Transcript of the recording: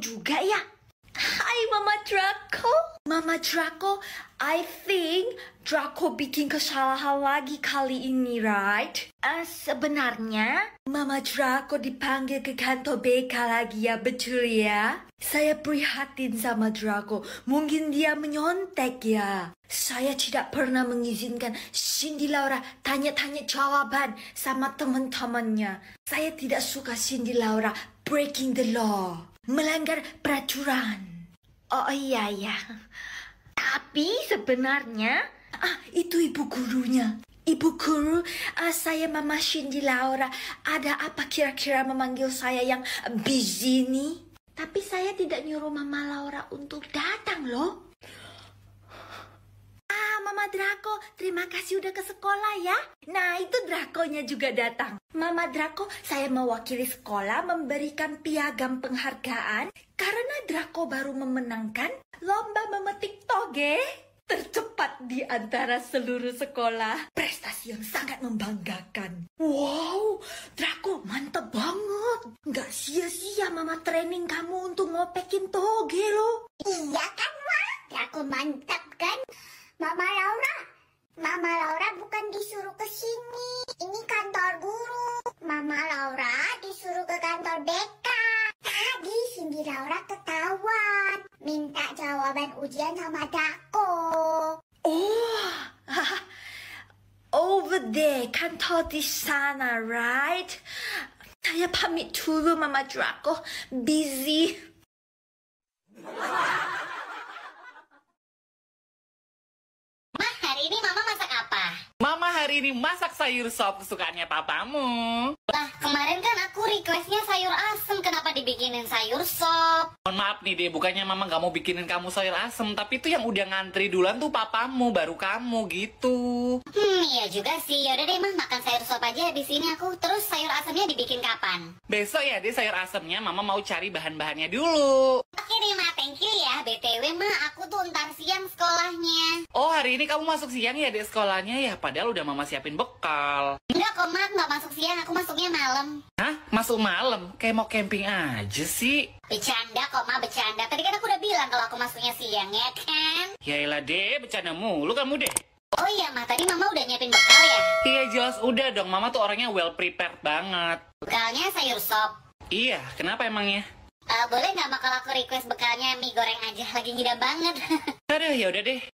juga ya? Hai Mama Draco. Mama Draco, I think Draco bikin kesalahan lagi kali ini, right? Uh, sebenarnya, Mama Draco dipanggil ke kantor BK lagi ya, betul ya? Saya prihatin sama Draco, mungkin dia menyontek ya. Saya tidak pernah mengizinkan Cindy Laura tanya-tanya jawaban sama teman-temannya. Saya tidak suka Cindy Laura breaking the law melanggar peraturan. Oh iya ya. Tapi sebenarnya ah, itu ibu gurunya. Ibu guru, uh, saya Mama Shinji Laura. Ada apa kira-kira memanggil saya yang busy ini? Tapi saya tidak nyuruh Mama Laura untuk datang loh. Mama Draco, terima kasih udah ke sekolah ya. Nah, itu Drakonya juga datang. Mama Draco, saya mewakili sekolah memberikan piagam penghargaan karena Draco baru memenangkan lomba memetik toge tercepat di antara seluruh sekolah. Prestasi yang sangat membanggakan. Wow, Draco mantep banget. Nggak sia-sia mama training kamu untuk ngopekin toge lo. Iya kan, Ma? Draco mantap kan? Mama Laura, Mama Laura bukan disuruh ke sini. Ini kantor guru. Mama Laura disuruh ke kantor BK. Tadi Cindy Laura ketahuan. Minta jawaban ujian sama Dako. Oh, over there, kantor di sana, right? Saya pamit dulu Mama Draco, busy. ini masak sayur sop kesukaannya papamu? Nah, kemarin kan aku requestnya sayur asem, kenapa dibikinin sayur sop? Mohon maaf nih deh, bukannya mama gak mau bikinin kamu sayur asem, tapi itu yang udah ngantri duluan tuh papamu, baru kamu gitu. Hmm, iya juga sih, yaudah deh mah makan sayur sop aja di sini aku, terus sayur asemnya dibikin kapan? Besok ya deh sayur asemnya, mama mau cari bahan-bahannya dulu. Oke deh ma, thank you ya, BTW mah aku tuh ntar siang sekolahnya oh hari ini kamu masuk siang ya di sekolahnya ya padahal udah mama siapin bekal. Enggak kok mak, nggak masuk siang, aku masuknya malam. Hah? Masuk malam? Kayak mau camping aja sih. Bercanda kok mak, bercanda. Tadi kan aku udah bilang kalau aku masuknya siang ya kan? Yailah deh, bercanda mulu kamu deh. Oh iya mah, tadi mama udah nyiapin bekal ya? Iya jelas udah dong, mama tuh orangnya well prepared banget. Bekalnya sayur sop. Iya, kenapa emangnya? Uh, boleh nggak mak aku request bekalnya mie goreng aja lagi ngidam banget. Aduh, ya udah deh.